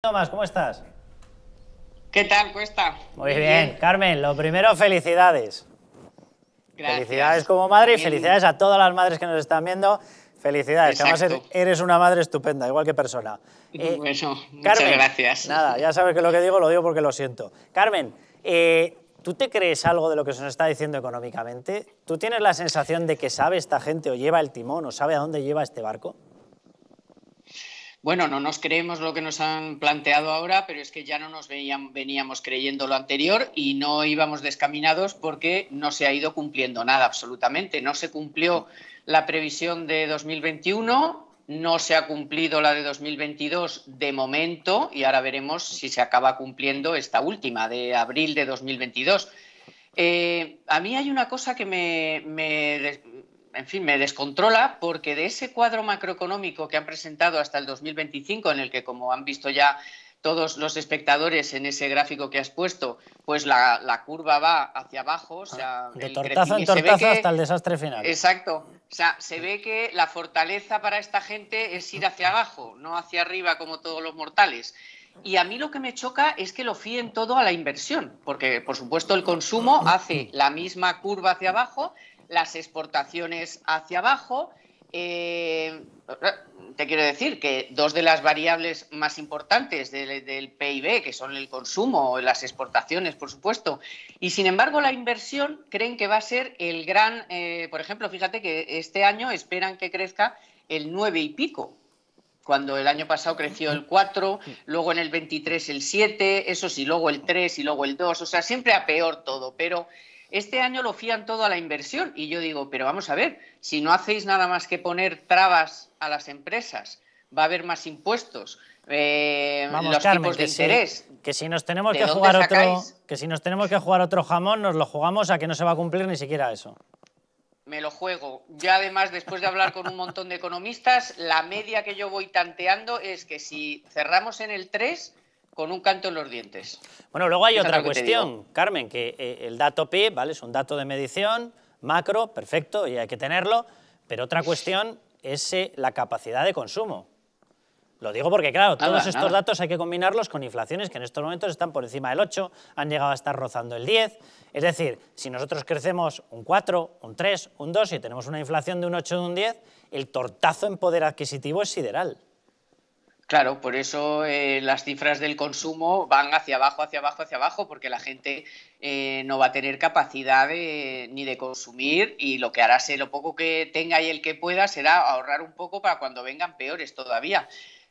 Tomás, ¿cómo estás? ¿Qué tal, Cuesta? Muy bien. Carmen, lo primero, felicidades. Felicidades como madre y felicidades a todas las madres que nos están viendo. Felicidades, eres una madre estupenda, igual que persona. Eso, eh, muchas gracias. Nada, ya sabes que lo que digo lo digo porque lo siento. Carmen, eh, ¿tú te crees algo de lo que se nos está diciendo económicamente? ¿Tú tienes la sensación de que sabe esta gente o lleva el timón o sabe a dónde lleva este barco? bueno, no nos creemos lo que nos han planteado ahora, pero es que ya no nos veníamos creyendo lo anterior y no íbamos descaminados porque no se ha ido cumpliendo nada absolutamente. No se cumplió la previsión de 2021, no se ha cumplido la de 2022 de momento y ahora veremos si se acaba cumpliendo esta última de abril de 2022. Eh, a mí hay una cosa que me, me, en fin, me descontrola porque de ese cuadro macroeconómico que han presentado hasta el 2025, en el que, como han visto ya todos los espectadores en ese gráfico que has puesto, pues la, curva va hacia abajo. Ah, de el en hasta el desastre final. Exacto. O sea, se ve que la fortaleza para esta gente es ir hacia abajo, no hacia arriba como todos los mortales. Y a mí lo que me choca es que lo fíen todo a la inversión, porque por supuesto el consumo hace la misma curva hacia abajo las exportaciones hacia abajo. Eh, te quiero decir que dos de las variables más importantes del, PIB, que son el consumo, las exportaciones, por supuesto, y sin embargo la inversión creen que va a ser el gran, eh, por ejemplo, fíjate que este año esperan que crezca el nueve y pico, cuando el año pasado creció el 4, luego en el 23 el 7, eso sí, luego el 3 y luego el 2, o sea, siempre a peor todo, pero este año lo fían todo a la inversión. Y yo digo, pero vamos a ver, si no hacéis nada más que poner trabas a las empresas, va a haber más impuestos, eh, vamos, los tipos de interés. que si nos tenemos que jugar otro, que si nos tenemos que jugar otro jamón, nos lo jugamos a que no se va a cumplir ni siquiera eso. Me lo juego. Ya además, después de hablar con un montón de economistas, la media que yo voy tanteando es que si cerramos en el 3, con un canto en los dientes. Bueno, luego hay otra cuestión, Carmen, que eh, el dato PIB, ¿vale? Es un dato de medición, macro, perfecto, y hay que tenerlo, pero otra cuestión es eh, la capacidad de consumo. Lo digo porque, claro, todos estos datos hay que combinarlos con inflaciones que en estos momentos están por encima del 8, han llegado a estar rozando el 10. Es decir, si nosotros crecemos un 4, un 3, un 2 y tenemos una inflación de un 8 o un 10, el tortazo en poder adquisitivo es sideral. Claro, por eso eh, las cifras del consumo van hacia abajo, hacia abajo, hacia abajo, porque la gente eh, no va a tener capacidad ni de consumir y lo que hará será lo poco que tenga y el que pueda será ahorrar un poco para cuando vengan peores todavía.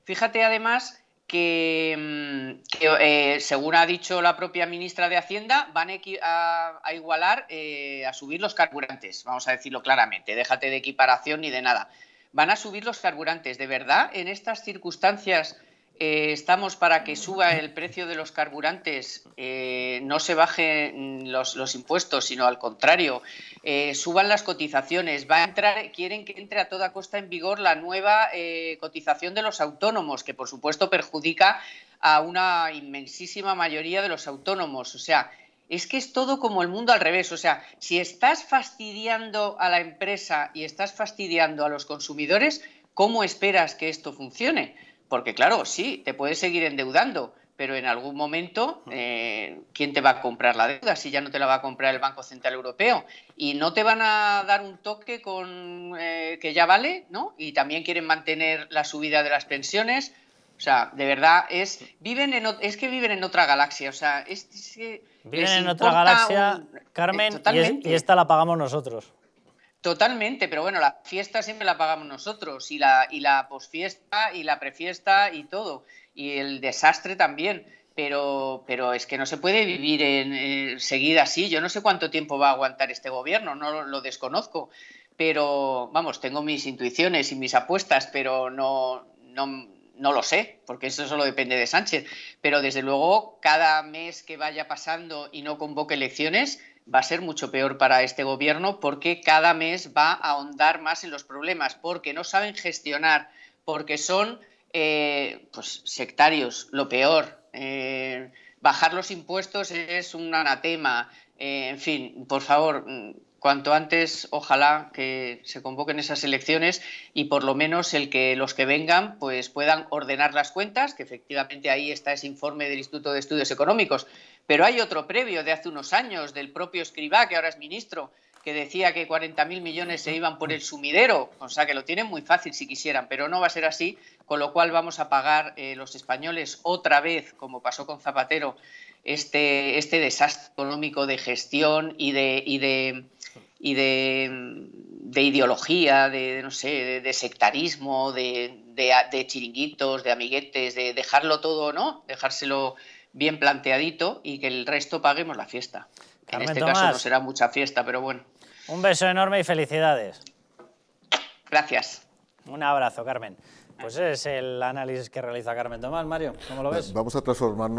Fíjate además que, mm, eh, según ha dicho la propia ministra de Hacienda, van a, a igualar, a subir los carburantes, vamos a decirlo claramente, déjate de equiparación ni de nada van a subir los carburantes. ¿De verdad en estas circunstancias eh, estamos para que suba el precio de los carburantes, eh, no se bajen los, impuestos, sino al contrario, eh, suban las cotizaciones. Va a entrar, quieren que entre a toda costa en vigor la nueva cotización de los autónomos, que por supuesto perjudica a una inmensísima mayoría de los autónomos. O sea, es que es todo como el mundo al revés. O sea, si estás fastidiando a la empresa y estás fastidiando a los consumidores, ¿cómo esperas que esto funcione? Porque claro, sí, te puedes seguir endeudando, pero en algún momento, eh, ¿quién te va a comprar la deuda si ya no te la va a comprar el Banco Central Europeo? Y no te van a dar un toque con eh, que ya vale, ¿no? Y también quieren mantener la subida de las pensiones. O sea, de verdad, es, viven es que viven en otra galaxia. O sea, es, es que Vienen en otra galaxia, eh, Carmen, y, esta la pagamos nosotros. Totalmente, pero bueno, la fiesta siempre la pagamos nosotros, y la, y la posfiesta, y la prefiesta, y todo, y el desastre también. Pero, pero es que no se puede vivir en, eh, seguida así. Yo no sé cuánto tiempo va a aguantar este gobierno, no lo, desconozco. Pero, vamos, tengo mis intuiciones y mis apuestas, pero no, no, no lo sé, porque eso solo depende de Sánchez, pero desde luego cada mes que vaya pasando y no convoque elecciones va a ser mucho peor para este gobierno porque cada mes va a ahondar más en los problemas, porque no saben gestionar, porque son eh, pues, sectarios, lo peor. Eh, bajar los impuestos es un anatema. Eh, en fin, por favor, cuanto antes, ojalá que se convoquen esas elecciones y por lo menos el que los que vengan pues puedan ordenar las cuentas, que efectivamente ahí está ese informe del Instituto de Estudios Económicos. Pero hay otro previo de hace unos años del propio Escribá, que ahora es ministro, que decía que 40.000 millones se iban por el sumidero, o sea que lo tienen muy fácil si quisieran, pero no va a ser así, con lo cual vamos a pagar eh, los españoles otra vez, como pasó con Zapatero, este, este desastre económico de gestión y de y de, ideología, de, no sé, de, sectarismo, de, chiringuitos, de amiguetes, de dejarlo todo, ¿no? Dejárselo bien planteadito y que el resto paguemos la fiesta. en este caso no será mucha fiesta, pero bueno. Un beso enorme y felicidades. Gracias. Un abrazo, Carmen. Pues ese es el análisis que realiza Carmen Tomás, Mario. ¿Cómo lo ves? Vamos a transformarnos.